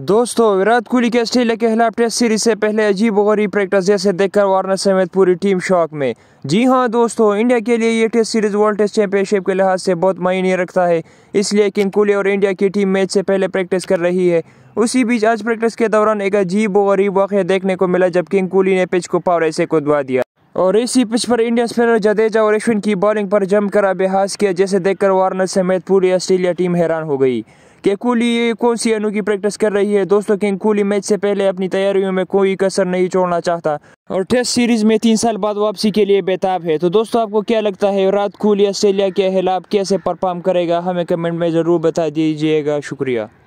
दोस्तों विराट कोहली के ऑस्ट्रेलिया के खिलाफ टेस्ट सीरीज से पहले अजीब गरीब प्रैक्टिस जैसे देखकर वार्नर समेत पूरी टीम शॉक में जी हाँ दोस्तों इंडिया के लिए ये test series world test championship के लिहाज से बहुत मायने रखता है इसलिए किंग कोहली और इंडिया की टीम मैच से पहले प्रैक्टिस कर रही है उसी बीच आज प्रैक्टिस के दौरान एक अजीब गरीब वाक़ देखने को मिला जब किंग कोहली ने पिच को पावर ऐसे कुदवा दिया और इसी पिच पर इंडियन स्पिनर जडेजा और अश्विन की बॉलिंग पर जमकर अभ्यास किया जैसे देखकर वार्नर समेत पूरी ऑस्ट्रेलिया टीम हैरान हो गई कि कौन सी अनु की प्रैक्टिस कर रही है दोस्तों किंग कोहली मैच से पहले अपनी तैयारियों में कोई कसर नहीं छोड़ना चाहता और टेस्ट सीरीज में तीन साल बाद वापसी के लिए बेताब है तो दोस्तों आपको क्या लगता है रात कोहली ऑस्ट्रेलिया के खिलाफ कैसे परफॉर्म करेगा हमें कमेंट में ज़रूर बता दीजिएगा शुक्रिया